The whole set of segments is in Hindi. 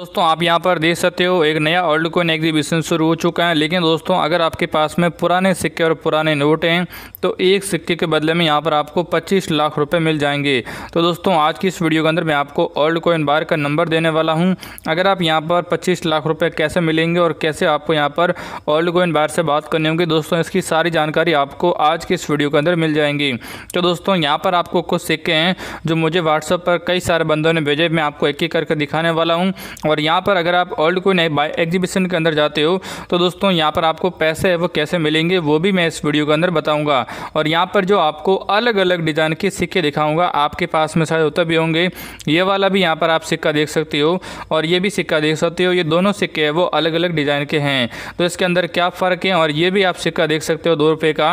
दोस्तों आप यहाँ पर देख सकते हो एक नया ओल्ड कोइन एग्जीबिशन शुरू हो चुका है लेकिन दोस्तों अगर आपके पास में पुराने सिक्के और पुराने नोट हैं तो एक सिक्के के बदले में यहाँ पर आपको 25 लाख रुपए मिल जाएंगे तो दोस्तों आज की इस वीडियो के अंदर मैं आपको ओल्ड कोइन बार का नंबर देने वाला हूँ अगर आप यहाँ पर पच्चीस लाख रुपये कैसे मिलेंगे और कैसे आपको यहाँ पर ओल्ड कोइन बार से बात करनी होगी दोस्तों इसकी सारी जानकारी आपको आज की इस वीडियो के अंदर मिल जाएंगी तो दोस्तों यहाँ पर आपको कुछ सिक्के हैं जो मुझे व्हाट्सअप पर कई सारे बंदों ने भेजे मैं आपको एक एक करके दिखाने वाला हूँ और यहाँ पर अगर आप ओल्ड कोइन बाय एग्जीबिशन के अंदर जाते हो तो दोस्तों यहाँ पर आपको पैसे है वो कैसे मिलेंगे वो भी मैं इस वीडियो के अंदर बताऊँगा और यहाँ पर जो आपको अलग अलग डिज़ाइन के सिक्के दिखाऊँगा आपके पास में शायद होता भी होंगे ये वाला भी यहाँ पर आप सिक्का देख सकते हो और ये भी सिक्का देख सकते हो ये दोनों सिक्के हैं वो अलग अलग डिज़ाइन के हैं तो इसके अंदर क्या फ़र्क है और ये भी आप सिक्का देख सकते हो दो रुपये का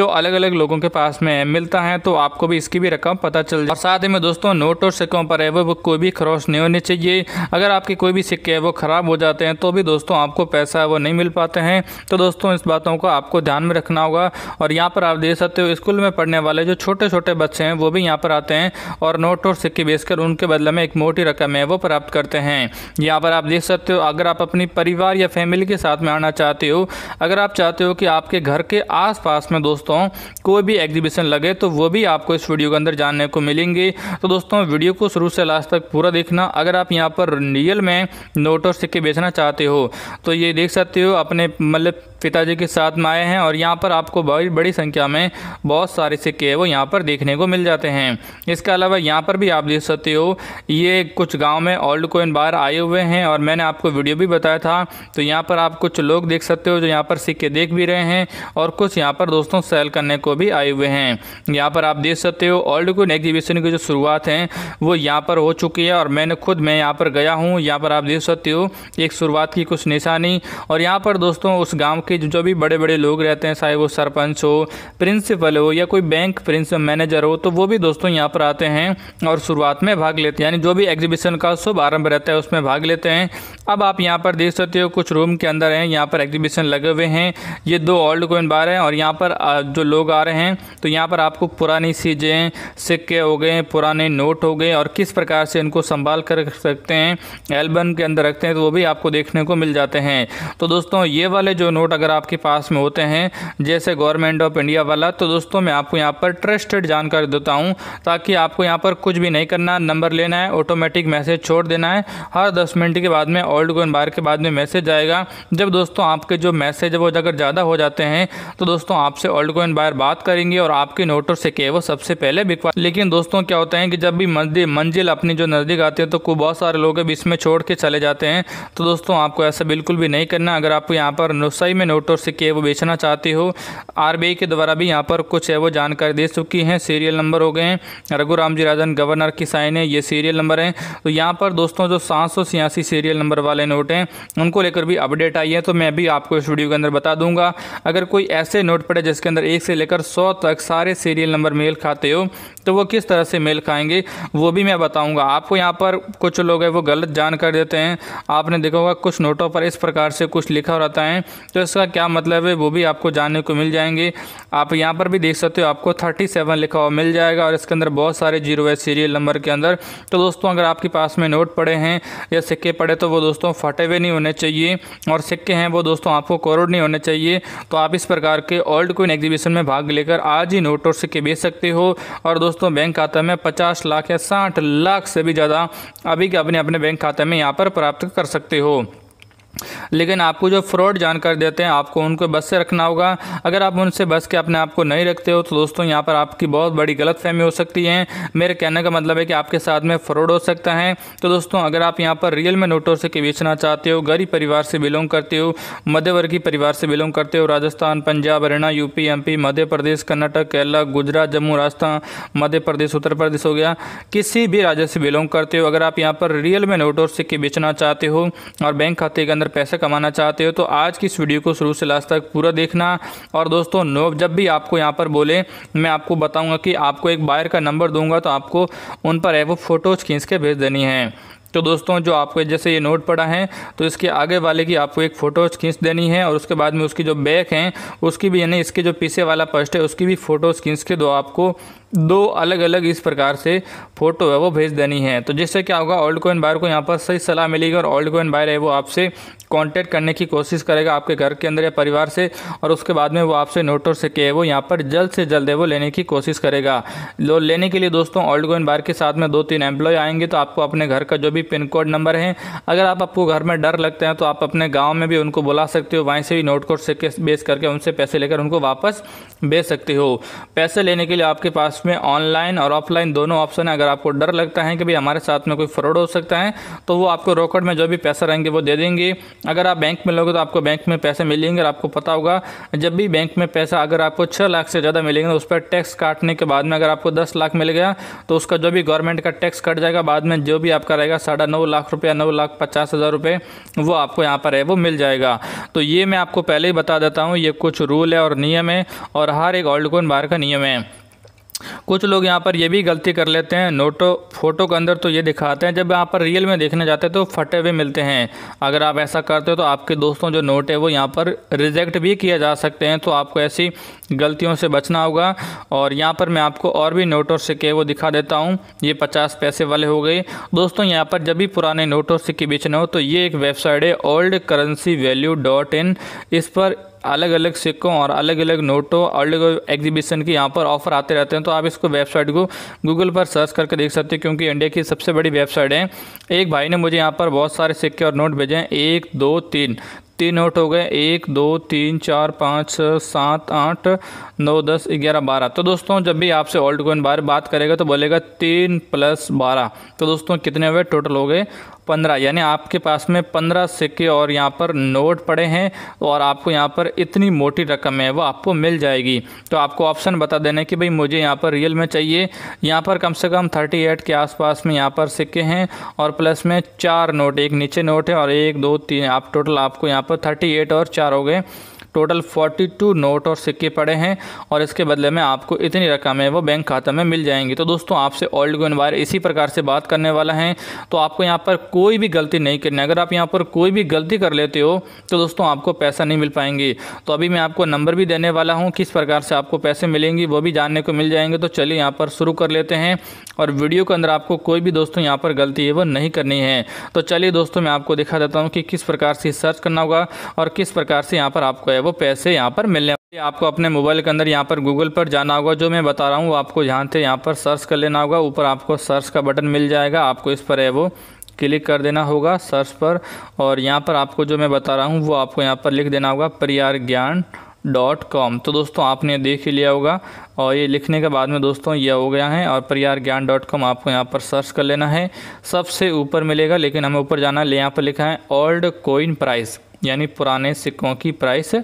जो अलग अलग लोगों के पास में मिलता है तो आपको भी इसकी भी रकम पता चल जाए और साथ ही में दोस्तों नोट और सिक्कों पर है वो कोई भी क्रॉस नहीं होने चाहिए अगर आपके कोई भी सिक्के है वो ख़राब हो जाते हैं तो भी दोस्तों आपको पैसा है वो नहीं मिल पाते हैं तो दोस्तों इस बातों को आपको ध्यान में रखना होगा और यहाँ पर आप देख सकते हो स्कूल में पढ़ने वाले जो छोटे छोटे बच्चे हैं वो भी यहाँ पर आते हैं और नोट और सिक्के बेचकर उनके बदले में एक मोटी रकम है वो प्राप्त करते हैं यहाँ पर आप देख सकते हो अगर आप अपनी परिवार या फैमिली के साथ में आना चाहते हो अगर आप चाहते हो कि आपके घर के आस में दोस्तों कोई भी एग्जीबिशन लगे तो वो भी आपको इस वीडियो के अंदर जानने को मिलेंगे तो दोस्तों वीडियो को शुरू से लास्ट तक पूरा देखना अगर आप यहाँ पर रियल होलसेल में नोट और सिक्के बेचना चाहते हो तो ये देख सकते हो अपने मतलब पिताजी के साथ में आए हैं और यहाँ पर आपको बड़ी बड़ी संख्या में बहुत सारे सिक्के वो यहाँ पर देखने को मिल जाते हैं इसके अलावा यहाँ पर भी आप देख सकते हो ये कुछ गांव में ओल्ड कोइन बाहर आए हुए हैं और मैंने आपको वीडियो भी बताया था तो यहाँ पर आप कुछ लोग देख सकते हो जो यहाँ पर सिक्के देख भी रहे हैं और कुछ यहाँ पर दोस्तों सेल करने को भी आए हुए हैं यहाँ पर आप देख सकते हो ओल्ड कोइन एग्जीबिशन की जो शुरुआत है वो यहाँ पर हो चुकी है और मैंने खुद मैं यहाँ पर गया हूँ यहाँ पर आप देख सकते हो एक शुरुआत की कुछ निशानी और यहाँ पर दोस्तों उस गाँव के जो भी बड़े बड़े लोग रहते हैं चाहे वो सरपंच हो प्रिंसिपल हो या कोई बैंक प्रिंसिपल मैनेजर हो तो वो भी दोस्तों यहाँ पर आते हैं और शुरुआत में भाग लेते हैं यानी जो भी एग्जीबिशन का शुभ आरंभ रहता है उसमें भाग लेते हैं अब आप यहाँ पर देख सकते हो कुछ रूम के अंदर हैं यहाँ पर एग्जीबिशन लगे हुए हैं ये दो ओल्ड कोइन बार हैं और यहाँ पर जो लोग आ रहे हैं तो यहाँ पर आपको पुरानी चीज़ें सिक्के हो गए पुराने नोट हो गए और किस प्रकार से इनको संभाल कर रख सकते हैं एल्बम के अंदर रखते हैं तो वो भी आपको देखने को मिल जाते हैं तो दोस्तों ये वाले जो नोट अगर आपके पास में होते हैं जैसे गवर्नमेंट ऑफ इंडिया वाला तो दोस्तों मैं आपको यहाँ पर ट्रस्टेड जानकारी देता हूँ ताकि आपको यहाँ पर कुछ भी नहीं करना नंबर लेना है ऑटोमेटिक मैसेज छोड़ देना है हर दस मिनट के बाद में ओल्ड गोइन बार के बाद में मैसेज आएगा जब दोस्तों आपके जो मैसेज वो अगर ज़्यादा हो जाते हैं तो दोस्तों आपसे ओल्ड गोइन बार बात करेंगे और आपके नोटों से के वो सबसे पहले बिकवा लेकिन दोस्तों क्या होता है कि जब भी मंजिल अपनी जो नज़दीक आती है तो बहुत सारे लोग इसमें छोड़ के चले जाते हैं तो दोस्तों आपको ऐसा बिल्कुल भी नहीं करना अगर आप यहाँ पर नुस्साई में नोट और सिक्के वो बेचना चाहते हो आर के द्वारा भी यहाँ पर कुछ है वो जानकारी दे चुकी हैं सीरियल नंबर हो गए हैं रघुराम जी राजन गवर्नर की साइन है ये सीरियल नंबर हैं तो यहाँ पर दोस्तों जो सात सीरियल नंबर वाले नोट हैं उनको लेकर भी अपडेट आई है तो मैं भी आपको इस वीडियो के अंदर बता दूंगा अगर कोई ऐसे नोट पड़े जिसके अंदर एक से लेकर सौ तक सारे सीरियल नंबर मेल खाते हो तो वो किस तरह से मेल खाएंगे वो भी मैं बताऊँगा आपको यहाँ पर कुछ लोग हैं वो गलत जान कर देते हैं आपने देखा होगा कुछ नोटों पर इस प्रकार से कुछ लिखा रहता है तो इसका क्या मतलब है वो भी आपको जानने को मिल जाएंगे आप यहाँ पर भी देख सकते हो आपको थर्टी सेवन लिखा हुआ मिल जाएगा और इसके अंदर बहुत सारे जीरो है सीरियल नंबर के अंदर तो दोस्तों अगर आपके पास में नोट पड़े हैं या सिक्के पड़े तो वो दोस्तों फटे हुए नहीं होने चाहिए और सिक्के हैं वो दोस्तों आपको कोरोड नहीं होने चाहिए तो आप इस प्रकार के ओल्ड कोइन एग्जीबिशन में भाग लेकर आज ही नोट और सिक्के बेच सकते हो और दोस्तों बैंक खाता में पचास लाख या साठ लाख से भी ज़्यादा अभी के अपने अपने बैंक खाते में हमें यहाँ पर प्राप्त कर सकते हो लेकिन आपको जो फ्रॉड जानकर देते हैं आपको उनको बस से रखना होगा अगर आप उनसे बस के अपने आप को नहीं रखते हो तो दोस्तों यहाँ पर आपकी बहुत बड़ी गलत फहमी हो सकती है मेरे कहने का मतलब है कि आपके साथ में फ्रॉड हो सकता है तो दोस्तों अगर आप यहाँ पर रियल में नोटों से बेचना चाहते हो गरीब परिवार से बिलोंग करते हो मध्यवर्गीय परिवार से बिलोंग करते हो राजस्थान पंजाब हरियाणा यूपी एम मध्य प्रदेश कर्नाटक केरला गुजरात जम्मू राजस्थान मध्य प्रदेश उत्तर प्रदेश हो गया किसी भी राज्य से बिलोंग करते हो अगर आप यहाँ पर रियल में नोटों से बेचना चाहते हो और बैंक खाते के अंदर अंदर पैसे कमाना चाहते हो तो आज की इस वीडियो को शुरू से लास्ट तक पूरा देखना और दोस्तों नो जब भी आपको यहाँ पर बोले मैं आपको बताऊँगा कि आपको एक बायर का नंबर दूंगा तो आपको उन पर है वो फ़ोटोज़ खींच के भेज देनी है तो दोस्तों जो आपको जैसे ये नोट पड़ा है तो इसके आगे वाले की आपको एक फ़ोटो खींच देनी है और उसके बाद में उसकी जो बैक है उसकी भी यानी इसके जो पीछे वाला पर्स्ट है उसकी भी फ़ोटोज़ खींच के दो आपको दो अलग अलग इस प्रकार से फ़ोटो है वो भेज देनी है तो जिससे क्या होगा ओल्ड कोइन बायर को यहाँ पर सही सलाह मिलेगी और ओल्ड कोइन बायर है वो आपसे कांटेक्ट करने की कोशिश करेगा आपके घर के अंदर या परिवार से और उसके बाद में वो आपसे नोट और सिक्के वो यहाँ पर जल्द से जल्द है वो लेने की कोशिश करेगा लो लेने के लिए दोस्तों ओल्ड कोइन बायर के साथ में दो तीन एम्प्लॉय आएंगे तो आपको अपने घर का जो भी भी पिन कोड नंबर हैं अगर आप आपको घर में डर लगते हैं तो आप अपने गांव में भी उनको बुला सकते हो वहीं से भी नोट कोड सिक्के बेच करके उनसे पैसे लेकर उनको वापस बेच सकते हो पैसे लेने के लिए आपके पास में ऑनलाइन और ऑफलाइन दोनों ऑप्शन हैं अगर आपको डर लगता है कि भाई हमारे साथ में कोई फ्रॉड हो सकता है तो वो आपको रोकड़ में जो भी पैसा रहेंगे वो दे देंगे अगर आप बैंक में लोगे तो आपको बैंक में पैसे मिलेंगे और आपको पता होगा जब भी बैंक में पैसा अगर आपको छः लाख से ज़्यादा मिलेंगे तो उस पर टैक्स काटने के बाद में अगर आपको दस लाख मिल गया तो उसका जो भी गवर्नमेंट का टैक्स कट जाएगा बाद में जो भी आपका रहेगा साढ़ा नौ लाख रुपया नौ लाख पचास हज़ार रुपये वो आपको यहाँ पर है वो मिल जाएगा तो ये मैं आपको पहले ही बता देता हूँ ये कुछ रूल है और नियम है और हर एक ऑल्ड कोन बार का नियम है कुछ लोग यहाँ पर ये भी गलती कर लेते हैं नोटो फोटो के अंदर तो ये दिखाते हैं जब यहाँ पर रियल में देखने जाते हैं तो फटे हुए मिलते हैं अगर आप ऐसा करते हो तो आपके दोस्तों जो नोट है वो यहाँ पर रिजेक्ट भी किया जा सकते हैं तो आपको ऐसी गलतियों से बचना होगा और यहाँ पर मैं आपको और भी नोट और सिक्के वो दिखा देता हूँ ये पचास पैसे वाले हो गए दोस्तों यहाँ पर जब भी पुराने नोट और सिक्के बेचने हो तो ये एक वेबसाइट है old currency value dot in इस पर अलग अलग सिक्कों और अलग अलग नोटों अलग एग्जीबिशन के यहाँ पर ऑफर आते रहते हैं तो आप इसको वेबसाइट को गूगल पर सर्च करके देख सकते हैं क्योंकि इंडिया की सबसे बड़ी वेबसाइट है एक भाई ने मुझे यहाँ पर बहुत सारे सिक्के और नोट भेजे हैं एक दो तीन तीन नोट हो गए एक दो तीन चार पाँच सात आठ नौ दस ग्यारह बारह तो दोस्तों जब भी आपसे ओल्ड कोइन बारे बात करेगा तो बोलेगा तीन प्लस बारह तो दोस्तों कितने हुए टोटल हो गए पंद्रह यानी आपके पास में पंद्रह सिक्के और यहाँ पर नोट पड़े हैं और आपको यहाँ पर इतनी मोटी रकम है वो आपको मिल जाएगी तो आपको ऑप्शन बता देना कि भाई मुझे यहाँ पर रियल में चाहिए यहाँ पर कम से कम थर्टी एट के आसपास में यहाँ पर सिक्के हैं और प्लस में चार नोट एक नीचे नोट है और एक दो तीन आप टोटल आपको यहाँ पर थर्टी एट और चार हो गए टोटल 42 नोट और सिक्के पड़े हैं और इसके बदले में आपको इतनी रकम है वो बैंक खाता में मिल जाएंगी तो दोस्तों आपसे ऑल्ड गोइन वायर इसी प्रकार से बात करने वाला है तो आपको यहाँ पर कोई भी गलती नहीं करनी अगर आप यहाँ पर कोई भी गलती कर लेते हो तो दोस्तों आपको पैसा नहीं मिल पाएंगे तो अभी मैं आपको नंबर भी देने वाला हूँ किस प्रकार से आपको पैसे मिलेंगे वो भी जानने को मिल जाएंगे तो चलिए यहाँ पर शुरू कर लेते हैं और वीडियो के अंदर आपको कोई भी दोस्तों यहाँ पर गलती है वो नहीं करनी है तो चलिए दोस्तों मैं आपको दिखा देता हूँ कि किस प्रकार से सर्च करना होगा और किस प्रकार से यहाँ पर आपको है वो पैसे यहाँ पर मिलने वाले आपको अपने मोबाइल के अंदर यहाँ पर गूगल पर जाना होगा जो मैं बता रहा हूँ वो आपको यहाँ से यहाँ पर सर्च कर लेना होगा ऊपर आपको सर्च का बटन मिल जाएगा आपको इस पर है वो क्लिक कर देना होगा सर्च पर और यहाँ पर आपको जो मैं बता रहा हूँ वो आपको यहाँ पर लिख देना होगा परियार ज्ञान डॉट कॉम तो दोस्तों आपने देख ही लिया होगा और ये लिखने के बाद में दोस्तों यह हो गया है और परियार ज्ञान डॉट कॉम आपको यहाँ पर सर्च कर लेना है सबसे ऊपर मिलेगा लेकिन हमें ऊपर जाना है यहाँ पर लिखा है ओल्ड कोइन प्राइस यानी पुराने सिक्कों की प्राइस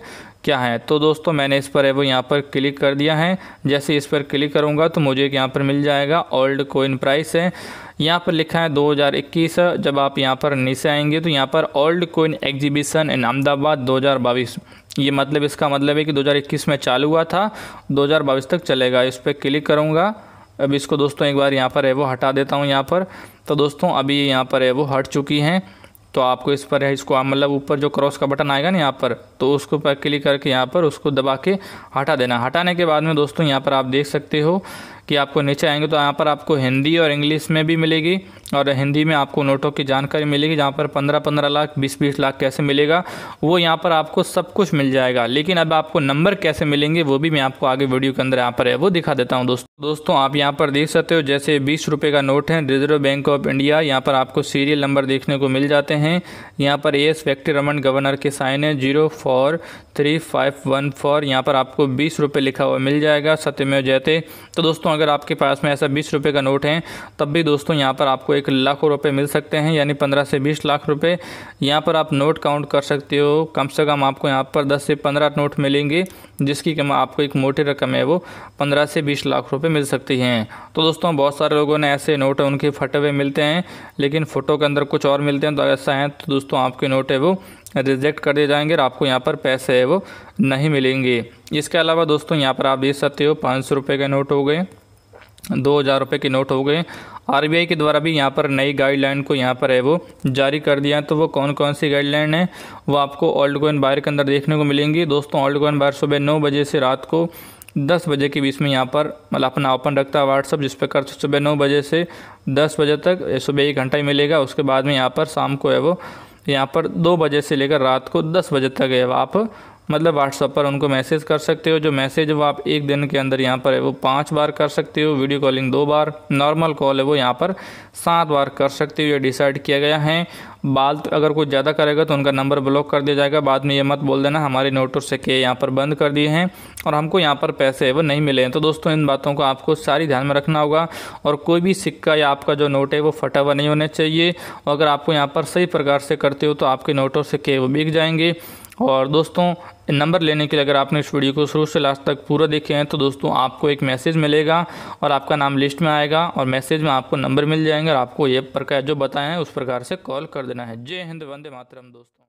क्या है तो दोस्तों मैंने इस पर है वो यहाँ पर क्लिक कर दिया है जैसे इस पर क्लिक करूँगा तो मुझे यहाँ पर मिल जाएगा ओल्ड कोइन प्राइस है यहाँ पर लिखा है 2021 जब आप यहाँ पर नीचे आएंगे तो यहाँ पर old coin exhibition in Ahmedabad 2022 ये मतलब इसका मतलब है कि 2021 में चालू हुआ था 2022 तक चलेगा इस पर क्लिक करूँगा अब इसको दोस्तों एक बार यहाँ पर है वो हटा देता हूँ यहाँ पर तो दोस्तों अभी यहाँ पर है वो हट चुकी हैं तो आपको इस पर है इसको आप मतलब ऊपर जो क्रॉस का बटन आएगा ना यहाँ पर तो उसको पर क्लिक करके यहाँ पर उसको दबा के हटा देना हटाने के बाद में दोस्तों यहाँ पर आप देख सकते हो कि आपको नीचे आएंगे तो यहाँ पर आपको हिंदी और इंग्लिश में भी मिलेगी और हिंदी में आपको नोटों की जानकारी मिलेगी जहाँ पर पंद्रह पंद्रह लाख बीस बीस लाख कैसे मिलेगा वो यहाँ पर आपको सब कुछ मिल जाएगा लेकिन अब आपको नंबर कैसे मिलेंगे वो भी मैं आपको आगे वीडियो के अंदर यहाँ पर है वो दिखा देता हूँ दोस्तों दोस्तों आप यहाँ पर देख सकते हो जैसे बीस रुपये का नोट है रिजर्व बैंक ऑफ इंडिया यहाँ पर आपको सीरियल नंबर देखने को मिल जाते हैं यहाँ पर ए एस व्यक्ति रमन गवर्नर के साइन है zero four three five one four यहाँ पर आपको बीस रुपये लिखा हुआ मिल जाएगा सत्यमेव जयते तो दोस्तों अगर आपके पास में ऐसा बीस रुपये का नोट है तब भी दोस्तों यहाँ पर आपको आपको एक लाख रुपए मिल सकते हैं यानी पंद्रह से बीस लाख रुपए यहाँ पर आप नोट काउंट कर सकते हो कम से कम आपको यहाँ पर दस से पंद्रह नोट मिलेंगे जिसकी आपको एक मोटी रकम है वो पंद्रह से बीस लाख रुपये मिल सकती हैं तो दोस्तों बहुत सारे लोगों ने ऐसे नोट उनके फटे हुए मिलते हैं लेकिन फ़ोटो के अंदर कुछ और मिलते हैं तो ऐसा है तो दोस्तों आपके नोट है वो रिजेक्ट कर दिए जाएंगे और आपको यहाँ पर पैसे है वो नहीं मिलेंगे इसके अलावा दोस्तों यहाँ पर आप देख सकते हो पाँच सौ रुपये के नोट हो गए दो हज़ार रुपये के नोट हो गए आरबीआई के द्वारा भी यहाँ पर नई गाइडलाइन को यहाँ पर है वो जारी कर दिया तो वो कौन कौन सी गाइडलाइन है वो आपको ओल्ड कोइन बायर के अंदर देखने को मिलेंगी दोस्तों ओल्ड कोइन बायर सुबह नौ बजे से रात को दस बजे के बीच में यहाँ पर मतलब अपना ओपन रखता है व्हाट्सअप जिस पर कर सुबह नौ बजे से दस बजे तक सुबह एक घंटा ही मिलेगा उसके बाद में यहाँ पर शाम को है वो यहाँ पर दो बजे से लेकर रात को दस बजे तक है आप मतलब व्हाट्सअप पर उनको मैसेज कर सकते हो जो मैसेज वो आप एक दिन के अंदर यहाँ पर है वो पाँच बार कर सकते हो वीडियो कॉलिंग दो बार नॉर्मल कॉल है वो यहाँ पर सात बार कर सकते हो ये डिसाइड किया गया है बात अगर कोई ज़्यादा करेगा तो उनका नंबर ब्लॉक कर दिया जाएगा बाद में ये मत बोल देना हमारे नोटों से के यहाँ पर बंद कर दिए हैं और हमको यहाँ पर पैसे वो नहीं मिले हैं तो दोस्तों इन बातों को आपको सारी ध्यान में रखना होगा और कोई भी सिक्का या आपका जो नोट है वो फटा हुआ नहीं होना चाहिए और अगर आपको यहाँ पर सही प्रकार से करते हो तो आपके नोटों से के वो बिक जाएंगे और दोस्तों नंबर लेने के लिए अगर आपने इस वीडियो को शुरू से लास्ट तक पूरा देखे हैं तो दोस्तों आपको एक मैसेज मिलेगा और आपका नाम लिस्ट में आएगा और मैसेज में आपको नंबर मिल जाएंगे और आपको ये प्रकार जो बताएं उस प्रकार से कॉल कर देना है जय हिंद वंदे मातरम दोस्तों